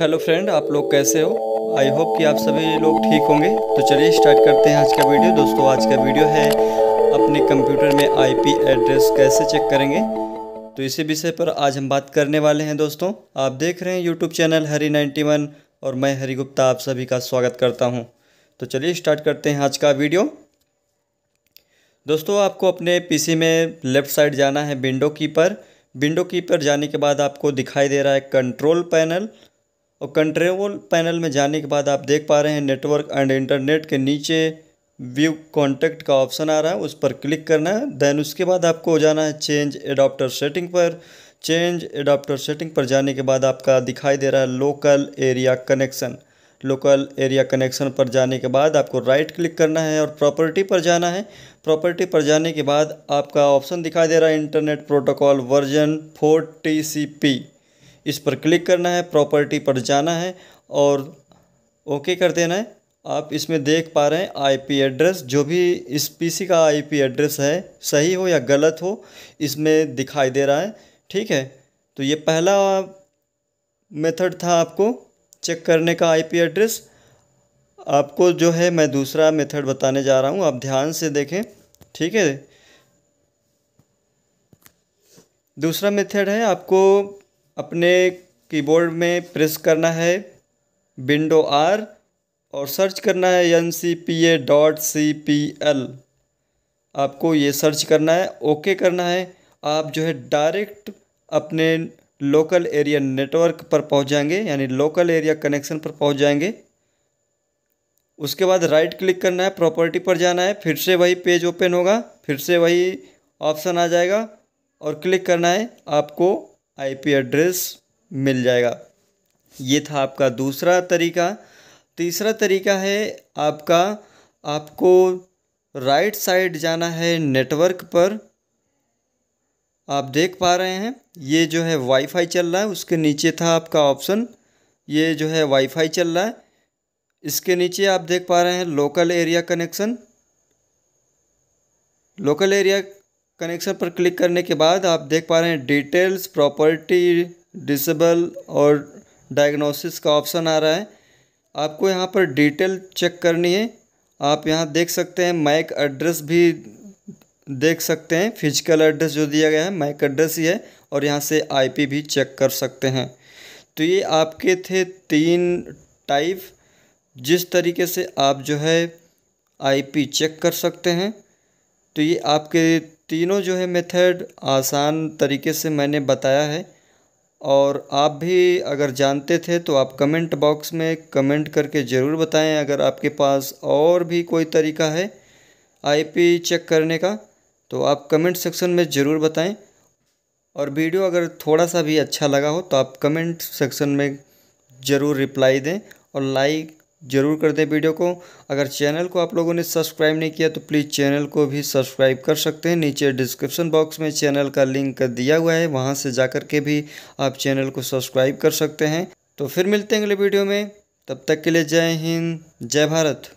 hello friend आप लोग कैसे हो आई होप कि आप सभी लोग ठीक होंगे तो चलिए स्टार्ट करते हैं आज का वीडियो दोस्तों आज का वीडियो है अपने कंप्यूटर में आईपी एड्रेस कैसे चेक करेंगे तो इसी विषय पर आज हम बात करने वाले हैं दोस्तों आप देख रहे हैं YouTube channel Hari ninety one और मैं हरी गुप्ता आप सभी का स्वागत करता हूँ तो चलिए स्टार्ट करते हैं आज का वीडियो दोस्तों आपको अपने पी में लेफ़्ट साइड जाना है विंडो की पर विंडो की पर जाने के बाद आपको दिखाई दे रहा है कंट्रोल पैनल और कंट्रोल पैनल में जाने के बाद आप देख पा रहे हैं नेटवर्क एंड इंटरनेट के नीचे व्यू कॉन्टैक्ट का ऑप्शन आ रहा है उस पर क्लिक करना है देन उसके बाद आपको जाना है चेंज एडाप्टर सेटिंग पर चेंज एडाप्टर सेटिंग पर जाने के बाद आपका दिखाई दे रहा है local area connection local area connection पर जाने के बाद आपको राइट क्लिक करना है और प्रॉपर्टी पर जाना है प्रॉपर्टी पर जाने के बाद आपका ऑप्शन दिखाई दे रहा है internet protocol version four T C P इस पर क्लिक करना है प्रॉपर्टी पर जाना है और ओके कर देना है आप इसमें देख पा रहे हैं आईपी एड्रेस जो भी इस पीसी का आईपी एड्रेस है सही हो या गलत हो इसमें दिखाई दे रहा है ठीक है तो ये पहला मेथड था आपको चेक करने का आईपी एड्रेस आपको जो है मैं दूसरा मेथड बताने जा रहा हूँ आप ध्यान से देखें ठीक है दूसरा मेथड है आपको अपने कीबोर्ड में प्रेस करना है विंडो आर और सर्च करना है N C P A dot C P L आपको ये सर्च करना है ओके करना है आप जो है डायरेक्ट अपने लोकल एरिया नेटवर्क पर पहुंच जाएंगे यानी लोकल एरिया कनेक्शन पर पहुंच जाएंगे उसके बाद राइट क्लिक करना है प्रॉपर्टी पर जाना है फिर से वही पेज ओपन होगा फिर से वही ऑप्शन आ जाएगा और क्लिक करना है आपको आईपी एड्रेस मिल जाएगा ये था आपका दूसरा तरीका तीसरा तरीका है आपका आपको राइट साइड जाना है नेटवर्क पर आप देख पा रहे हैं ये जो है वाईफाई चल रहा है उसके नीचे था आपका ऑप्शन ये जो है वाईफाई चल रहा है इसके नीचे आप देख पा रहे हैं local area connection local area connection पर क्लिक करने के बाद आप देख पा रहे हैं डिटेल्स प्रॉपर्टी डिसेबल और डायग्नोसिस का ऑप्शन आ रहा है आपको यहाँ पर डिटेल चेक करनी है आप यहाँ देख सकते हैं माइक एड्रेस भी देख सकते हैं फिजिकल एड्रेस जो दिया गया है माइक एड्रेस ही है और यहाँ से आईपी भी चेक कर सकते हैं तो ये आपके थे तीन टाइप जिस तरीके से आप जो है आईपी चेक कर सकते हैं तो ये आपके तीनों जो है मेथड आसान तरीके से मैंने बताया है और आप भी अगर जानते थे तो आप कमेंट बॉक्स में कमेंट करके ज़रूर बताएं अगर आपके पास और भी कोई तरीका है आईपी चेक करने का तो आप कमेंट सेक्शन में ज़रूर बताएं और वीडियो अगर थोड़ा सा भी अच्छा लगा हो तो आप कमेंट सेक्शन में ज़रूर रिप्लाई दें और लाइक ज़रूर कर दें वीडियो को अगर चैनल को आप लोगों ने सब्सक्राइब नहीं किया तो प्लीज़ चैनल को भी सब्सक्राइब कर सकते हैं नीचे डिस्क्रिप्शन बॉक्स में चैनल का लिंक दिया हुआ है वहाँ से जा के भी आप चैनल को सब्सक्राइब कर सकते हैं तो फिर मिलते हैं अगले वीडियो में तब तक के लिए जय हिंद जय भारत